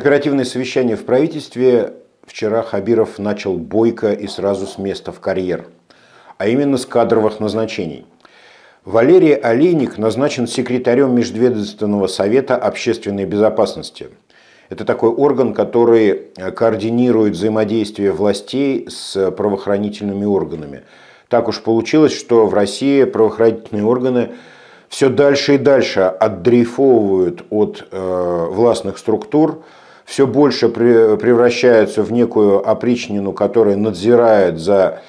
Оперативное совещание в правительстве. Вчера Хабиров начал бойко и сразу с места в карьер, а именно с кадровых назначений. Валерий Олейник назначен секретарем Межведомственного совета общественной безопасности. Это такой орган, который координирует взаимодействие властей с правоохранительными органами. Так уж получилось, что в России правоохранительные органы все дальше и дальше отдрейфовывают от э, властных структур – все больше превращаются в некую опричнину, которая надзирает за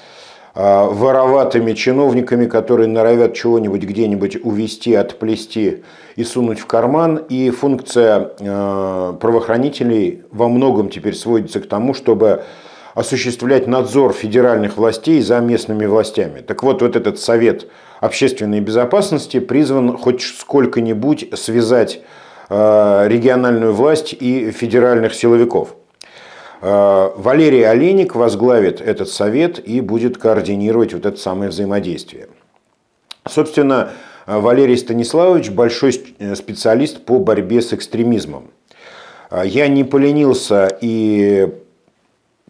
а, вороватыми чиновниками, которые норовят чего-нибудь где-нибудь увести, отплести и сунуть в карман. И функция а, правоохранителей во многом теперь сводится к тому, чтобы осуществлять надзор федеральных властей за местными властями. Так вот, вот этот Совет общественной безопасности призван хоть сколько-нибудь связать Э, региональную власть и федеральных силовиков. Э, Валерий Олейник возглавит этот совет и будет координировать вот это самое взаимодействие. Собственно, э, Валерий Станиславович большой специалист по борьбе с экстремизмом. Я не поленился и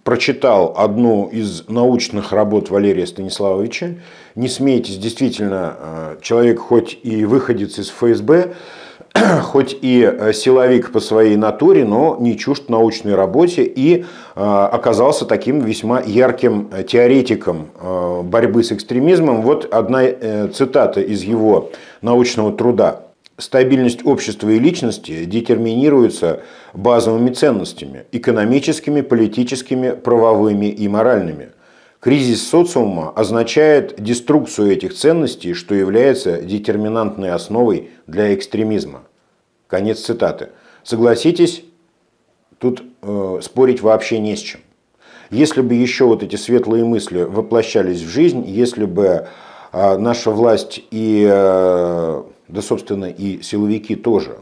прочитал одну из научных работ Валерия Станиславовича. Не смейтесь, действительно, человек хоть и выходец из ФСБ, хоть и э, силовик по своей натуре, но не чужд научной работе и э, оказался таким весьма ярким э, теоретиком борьбы с экстремизмом. Вот одна цитата из его научного труда. Стабильность общества и личности детерминируется базовыми ценностями – экономическими, политическими, правовыми и моральными – Кризис социума означает деструкцию этих ценностей, что является детерминантной основой для экстремизма. Конец цитаты. Согласитесь, тут э, спорить вообще не с чем. Если бы еще вот эти светлые мысли воплощались в жизнь, если бы э, наша власть и, э, да собственно, и силовики тоже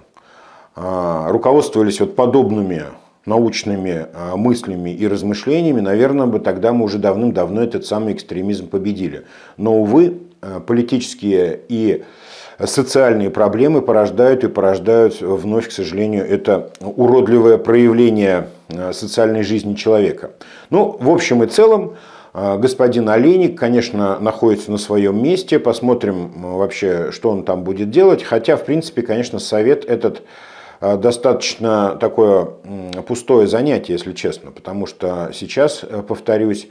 э, руководствовались вот подобными научными э, мыслями и размышлениями, наверное, бы тогда мы уже давным-давно этот самый экстремизм победили. Но, увы, э, политические и социальные проблемы порождают и порождают вновь, к сожалению, это уродливое проявление э, социальной жизни человека. Ну, в общем и целом, э, господин Олейник, конечно, находится на своем месте. Посмотрим э, вообще, что он там будет делать. Хотя, в принципе, конечно, совет этот достаточно такое пустое занятие, если честно, потому что сейчас, повторюсь,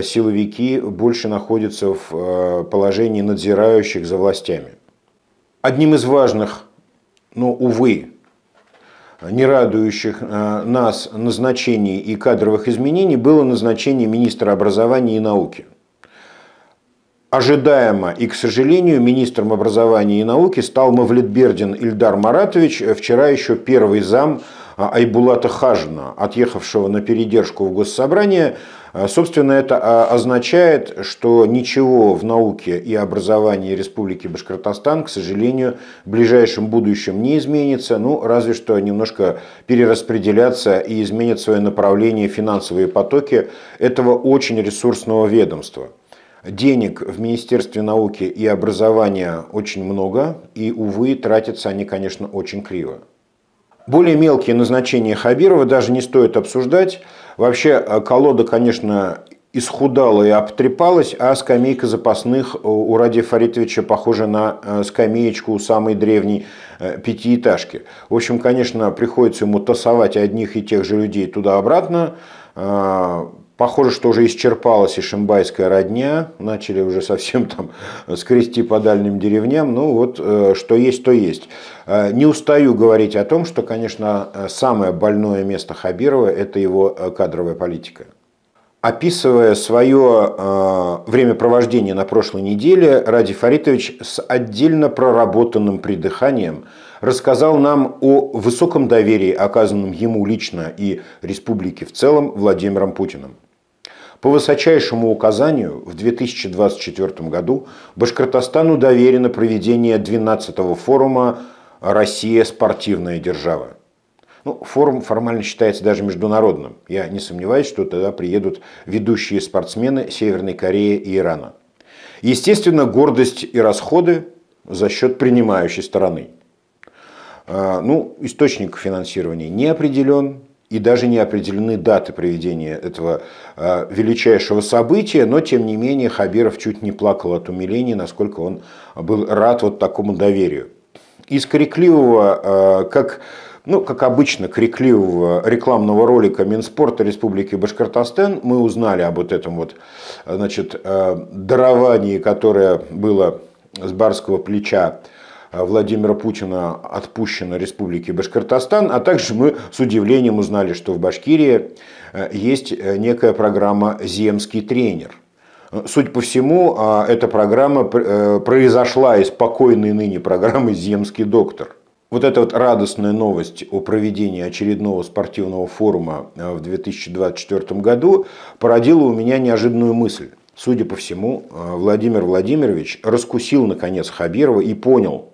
силовики больше находятся в положении надзирающих за властями. Одним из важных, но, увы, не радующих э, нас назначений и кадровых изменений было назначение министра образования и науки. Ожидаемо и, к сожалению, министром образования и науки стал Мавлетбердин Ильдар Маратович, э, вчера еще первый зам э, Айбулата Хажина, отъехавшего на передержку в Госсобрание а, собственно, это а, означает, что ничего в науке и образовании Республики Башкортостан, к сожалению, в ближайшем будущем не изменится, ну, разве что немножко перераспределяться и изменят свое направление финансовые потоки этого очень ресурсного ведомства. Денег в Министерстве науки и образования очень много, и, увы, тратятся они, конечно, очень криво. Более мелкие назначения Хабирова даже не стоит обсуждать. Вообще э, колода, конечно, исхудала и обтрепалась, а скамейка запасных у Радия Фаритовича похожа на э, скамеечку у самой древней э, пятиэтажки. В общем, конечно, приходится ему тасовать одних и тех же людей туда-обратно, а, Похоже, что уже исчерпалась и шимбайская родня, начали уже совсем там скрести по дальним деревням, ну вот э, что есть, то есть. Э, не устаю говорить о том, что, конечно, э, самое больное место Хабирова – это его кадровая политика. Описывая свое э, времяпровождение на прошлой неделе, Ради Фаритович с отдельно проработанным придыханием рассказал нам о высоком доверии, оказанном ему лично и республике в целом Владимиром Путиным. По высочайшему указанию в 2024 году Башкортостану доверено проведение 12-го форума «Россия – спортивная держава». Ну, форум формально считается даже международным. Я не сомневаюсь, что тогда приедут ведущие спортсмены Северной Кореи и Ирана. Естественно, гордость и расходы за счет принимающей стороны. А, ну, источник финансирования не определен, и даже не определены даты проведения этого а, величайшего события, но тем не менее Хабиров чуть не плакал от умиления, насколько он был рад вот такому доверию. Из крикливого, а, как ну, как обычно, крикливого рекламного ролика Минспорта Республики Башкортостан мы узнали об вот этом вот, значит, а, даровании, которое было с барского плеча Э, Владимира Путина отпущено Республике Башкортостан, а также мы с удивлением узнали, что в Башкирии э, есть э, некая программа «Земский тренер». Судя по всему, эта программа произошла из покойной ныне программы «Земский доктор». Вот эта вот радостная новость о проведении очередного спортивного форума в 2024 году породила у меня неожиданную мысль. Судя по всему, Владимир Владимирович раскусил наконец Хабирова и понял,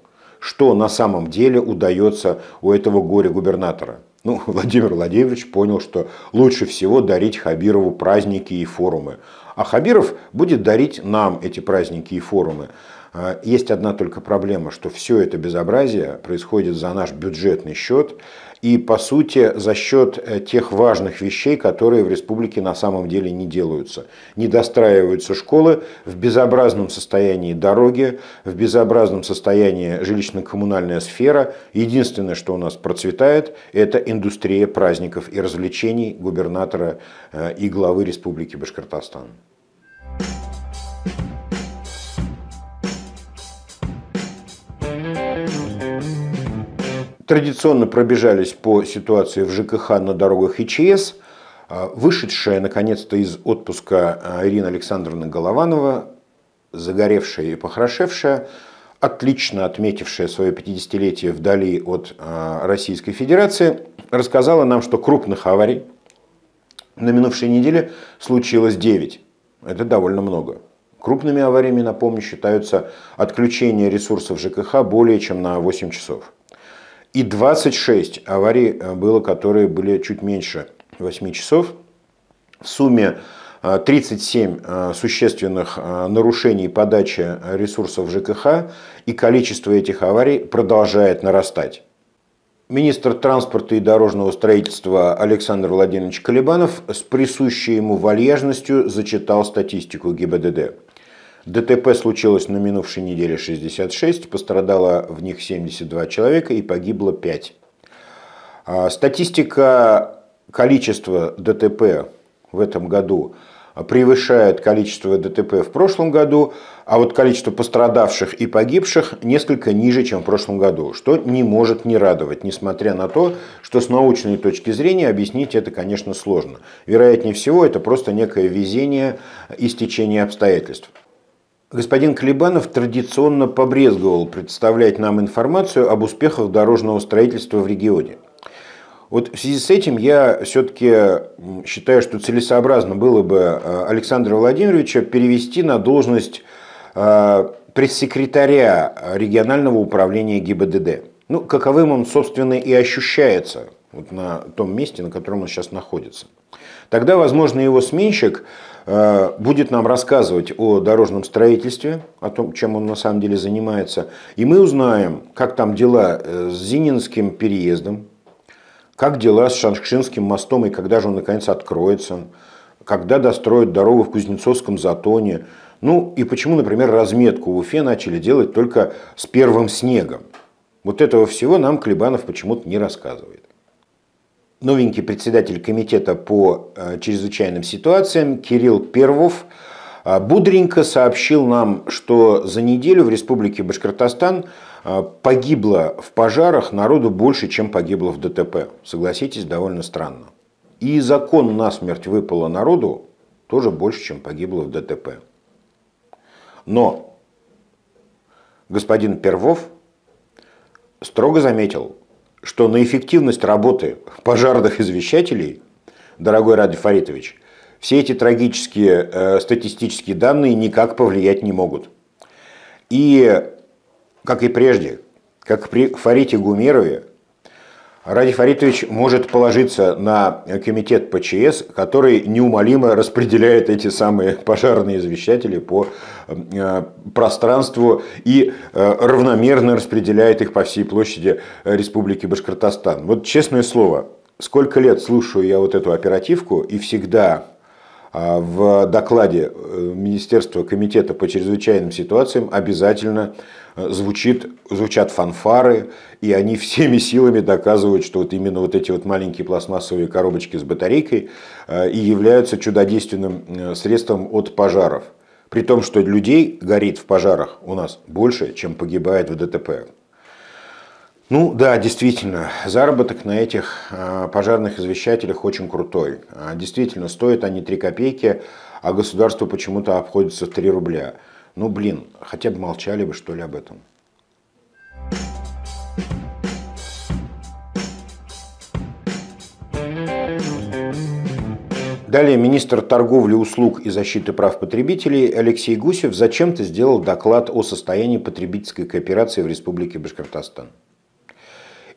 что на самом деле удается у этого горя-губернатора. Ну, Владимир Владимирович понял, что лучше всего дарить Хабирову праздники и форумы. А Хабиров будет дарить нам эти праздники и форумы. А, есть одна только проблема, что все это безобразие происходит за наш бюджетный счет и, по сути, за счет э, тех важных вещей, которые в республике на самом деле не делаются. Не достраиваются школы, в безобразном состоянии дороги, в безобразном состоянии жилищно-коммунальная сфера. Единственное, что у нас процветает, это индустрия праздников и развлечений губернатора э, и главы Республики Башкортостан. Традиционно пробежались по ситуации в ЖКХ на дорогах и ЧС. А, вышедшая, наконец-то, из отпуска а, Ирина Александровна Голованова, загоревшая и похорошевшая, отлично отметившая свое 50-летие вдали от а, Российской Федерации, рассказала нам, что крупных аварий на минувшей неделе случилось 9. Это довольно много. Крупными авариями, напомню, считаются отключение ресурсов ЖКХ более чем на 8 часов. И 26 аварий э, было, которые были чуть меньше 8 часов. В сумме 37 э, э, существенных нарушений подачи ресурсов ЖКХ, и количество этих аварий продолжает нарастать. Министр транспорта и дорожного строительства Александр Владимирович Колебанов с присущей ему вальяжностью зачитал статистику ГИБДД. ДТП случилось на минувшей неделе 66, пострадало в них 72 человека и погибло 5. А, статистика количества ДТП в этом году превышает количество ДТП в прошлом году, а вот количество пострадавших и погибших несколько ниже, чем в прошлом году, что не может не радовать, несмотря на то, что с научной точки зрения объяснить это, конечно, сложно. Вероятнее всего, это просто некое везение и стечение обстоятельств. Господин Клебанов традиционно побрезговал представлять нам информацию об успехах дорожного строительства в регионе. Вот в связи с этим я все-таки считаю, что целесообразно было бы э, Александра Владимировича перевести на должность э, пресс-секретаря регионального управления ГИБДД. Ну, каковым он, собственно, и ощущается вот на том месте, на котором он сейчас находится. Тогда, возможно, его сменщик Э, будет нам рассказывать о дорожном строительстве, о том, чем он на самом деле занимается. И мы узнаем, как там дела э, с Зининским переездом, как дела с Шаншкшинским мостом и когда же он наконец откроется, когда достроят дорогу в Кузнецовском затоне. Ну и почему, например, разметку в Уфе начали делать только с первым снегом. Вот этого всего нам Клебанов почему-то не рассказывает новенький председатель комитета по э, чрезвычайным ситуациям Кирилл Первов э, бодренько сообщил нам, что за неделю в республике Башкортостан э, погибло в пожарах народу больше, чем погибло в ДТП. Согласитесь, довольно странно. И закон насмерть выпало народу тоже больше, чем погибло в ДТП. Но господин Первов строго заметил, что на эффективность работы пожарных извещателей, дорогой Ради Фаритович, все эти трагические э, статистические данные никак повлиять не могут. И, как и прежде, как при Фарите Гумерове, Радий Фаритович может положиться на комитет ПЧС, который неумолимо распределяет эти самые пожарные извещатели по э, пространству и э, равномерно распределяет их по всей площади э, Республики Башкортостан. Вот честное слово, сколько лет слушаю я вот эту оперативку и всегда а в докладе э, Министерства комитета по чрезвычайным ситуациям обязательно э, звучит, звучат фанфары, и они всеми силами доказывают, что вот именно вот эти вот маленькие пластмассовые коробочки с батарейкой э, и являются чудодейственным средством от пожаров. При том, что людей горит в пожарах у нас больше, чем погибает в ДТП. Ну да, действительно, заработок на этих а, пожарных извещателях очень крутой. А, действительно, стоят они 3 копейки, а государству почему-то обходится в 3 рубля. Ну блин, хотя бы молчали бы что ли об этом. Далее министр торговли, услуг и защиты прав потребителей Алексей Гусев зачем-то сделал доклад о состоянии потребительской кооперации в Республике Башкортостан.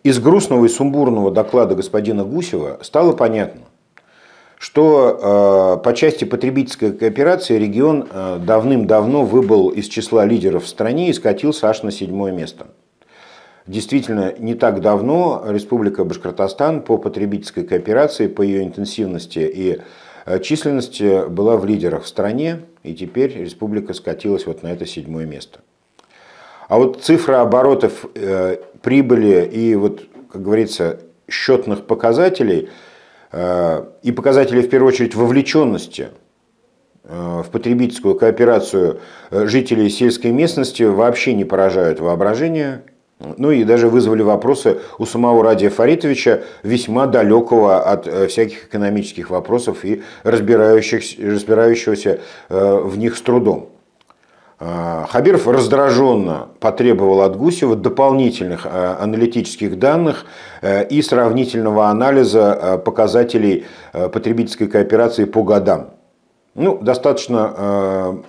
Из грустного и сумбурного доклада господина Гусева стало понятно, что э, по части потребительской кооперации регион э, давным-давно выбыл из числа лидеров в стране и скатился аж на седьмое место. Действительно, не так давно Республика Башкортостан по потребительской кооперации, по ее интенсивности и э, численности была в лидерах в стране, и теперь республика скатилась вот на это седьмое место. А вот цифра оборотов, э, прибыли и вот, как говорится, счетных показателей э, и показателей, в первую очередь, вовлеченности э, в потребительскую кооперацию э, жителей сельской местности вообще не поражают воображение. Ну и даже вызвали вопросы у самого Радия Фаритовича, весьма далекого от э, всяких экономических вопросов и разбирающихся, разбирающегося э, в них с трудом. Э, Хабиров раздраженно потребовал от Гусева дополнительных э, аналитических данных э, и сравнительного анализа показателей потребительской кооперации по годам. Ну, достаточно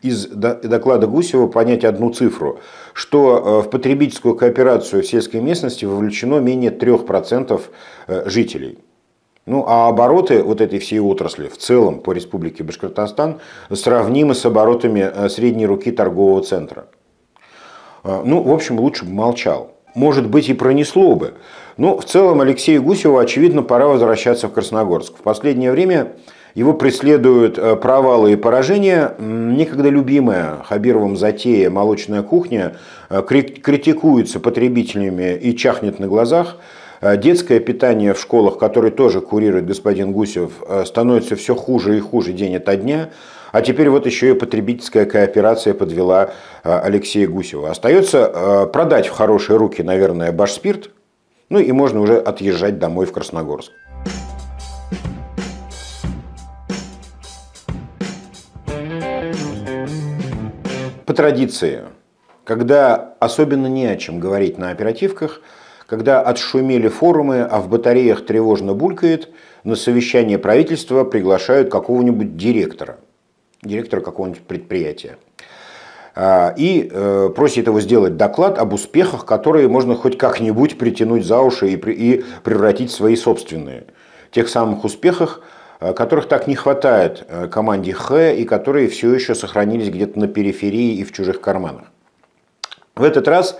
из доклада Гусева понять одну цифру, что в потребительскую кооперацию в сельской местности вовлечено менее 3% жителей. Ну а обороты вот этой всей отрасли в целом по республике Башкортостан сравнимы с оборотами э, средней руки торгового центра. Э, ну, в общем, лучше бы молчал. Может быть, и пронесло бы. Но в целом Алексею Гусеву, очевидно, пора возвращаться в Красногорск. В последнее время его преследуют э, провалы и поражения. Некогда любимая Хабировым затея «Молочная кухня» критикуется потребителями и чахнет на глазах – Э, детское питание в школах, которое тоже курирует господин Гусев, э, становится все хуже и хуже день ото дня. А теперь вот еще и потребительская кооперация подвела э, Алексея Гусева. Остается продать в хорошие руки, наверное, Башспирт, ну и можно уже отъезжать домой в Красногорск. По традиции, когда особенно не о чем говорить на оперативках – когда отшумели форумы, а в батареях тревожно булькает, на совещание правительства приглашают какого-нибудь директора, директора какого-нибудь предприятия, а, и э, просит его сделать доклад об успехах, которые можно хоть как-нибудь притянуть за уши и превратить в свои собственные. Тех самых успехах, э, которых так не хватает э, команде Х и которые все еще сохранились где-то на периферии и в чужих карманах. В этот раз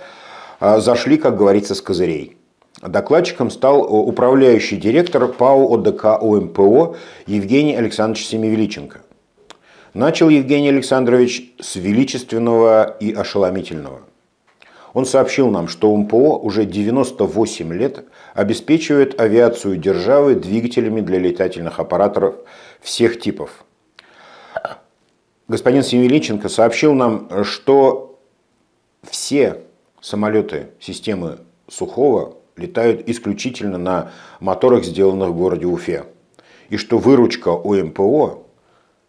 а, зашли, как говорится, с козырей. Докладчиком стал э, управляющий директор ПАО ОДК ОМПО Евгений Александрович Семивеличенко. Начал Евгений Александрович с величественного и ошеломительного. Он сообщил нам, что МПО уже 98 лет обеспечивает авиацию державы двигателями для летательных аппаратов всех типов. Господин Семиличенко сообщил нам, что все самолеты системы Сухого летают исключительно на моторах, сделанных в городе Уфе. И что выручка ОМПО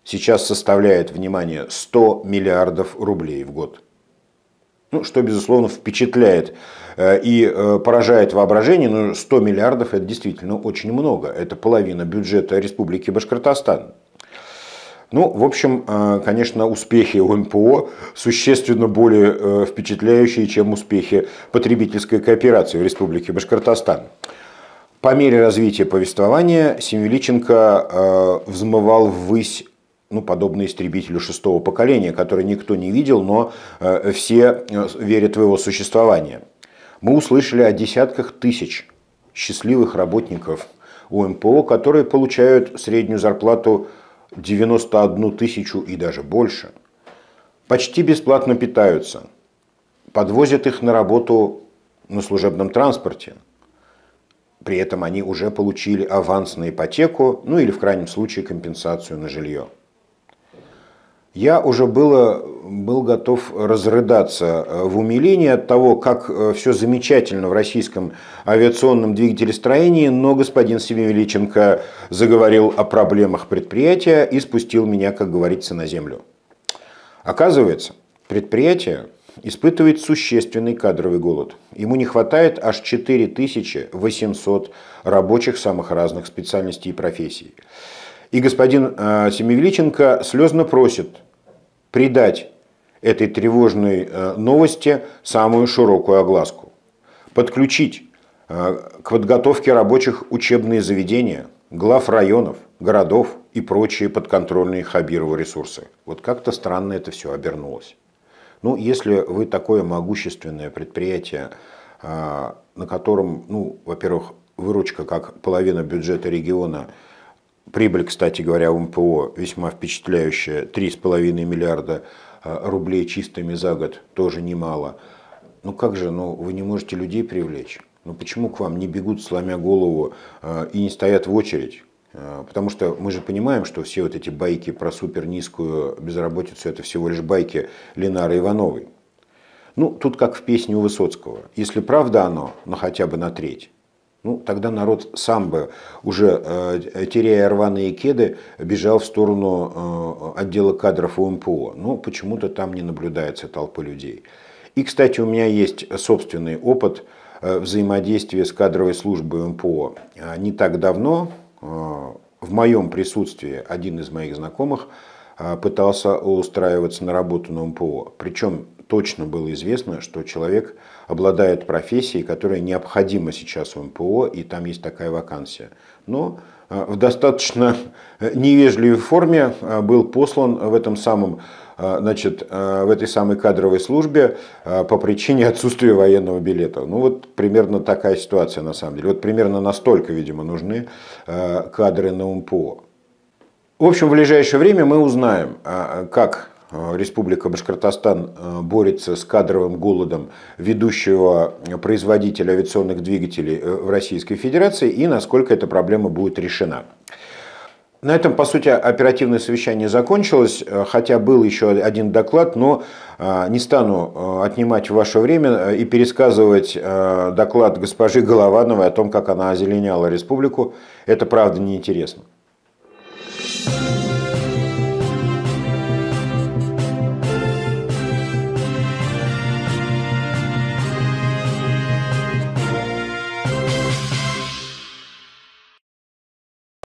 сейчас составляет, внимание, 100 миллиардов рублей в год. Ну, что, безусловно, впечатляет э, и э, поражает воображение, но 100 миллиардов – это действительно очень много. Это половина бюджета Республики Башкортостан. Ну, в общем, э, конечно, успехи ОНПО существенно более э, впечатляющие, чем успехи потребительской кооперации в Республике Башкортостан. По мере развития повествования Семеличенко э, взмывал ввысь ну, подобно истребителю шестого поколения, который никто не видел, но все верят в его существование. Мы услышали о десятках тысяч счастливых работников УМПО, которые получают среднюю зарплату 91 тысячу и даже больше, почти бесплатно питаются, подвозят их на работу на служебном транспорте. При этом они уже получили аванс на ипотеку, ну или в крайнем случае компенсацию на жилье. Я уже было, был готов разрыдаться э, в умилении от того, как э, все замечательно в российском авиационном двигателестроении, но господин Семевеличенко заговорил о проблемах предприятия и спустил меня, как говорится, на землю. Оказывается, предприятие испытывает существенный кадровый голод. Ему не хватает аж 4800 рабочих самых разных специальностей и профессий. И господин э, Семивеличенко слезно просит придать этой тревожной э, новости самую широкую огласку. Подключить э, к подготовке рабочих учебные заведения, глав районов, городов и прочие подконтрольные Хабирову ресурсы. Вот как-то странно это все обернулось. Ну, если вы такое могущественное предприятие, э, на котором, ну, во-первых, выручка как половина бюджета региона – Прибыль, кстати говоря, у МПО весьма впечатляющая. 3,5 миллиарда э, рублей чистыми за год тоже немало. Ну как же, ну вы не можете людей привлечь. Ну почему к вам не бегут, сломя голову, э, и не стоят в очередь? Э, потому что мы же понимаем, что все вот эти байки про супер низкую безработицу это всего лишь байки Ленары Ивановой. Ну, тут как в песне у Высоцкого. Если правда оно, но хотя бы на треть, ну, тогда народ сам бы, уже э, теряя рваные кеды, бежал в сторону э, отдела кадров УМПО. Но ну, почему-то там не наблюдается толпы людей. И, кстати, у меня есть собственный опыт э, взаимодействия с кадровой службой МПО. Не так давно в моем присутствии один из моих знакомых пытался устраиваться на работу на МПО. Причем точно было известно, что человек обладает профессией, которая необходима сейчас в МПО, и там есть такая вакансия. Но а, в достаточно э, невежливой форме а, был послан в этом самом а, значит, в этой самой кадровой службе по причине отсутствия военного билета. Ну вот примерно такая ситуация на самом деле. Вот примерно настолько, видимо, нужны кадры на МПО. В общем, в ближайшее время мы узнаем, как а, Республика Башкортостан э, борется с кадровым голодом ведущего производителя авиационных двигателей э, в Российской Федерации и насколько эта проблема будет решена. На этом, по сути, оперативное совещание закончилось, э, хотя был еще один доклад, но не стану отнимать ваше время и пересказывать доклад госпожи Головановой о том, как она озеленяла республику. Это правда неинтересно.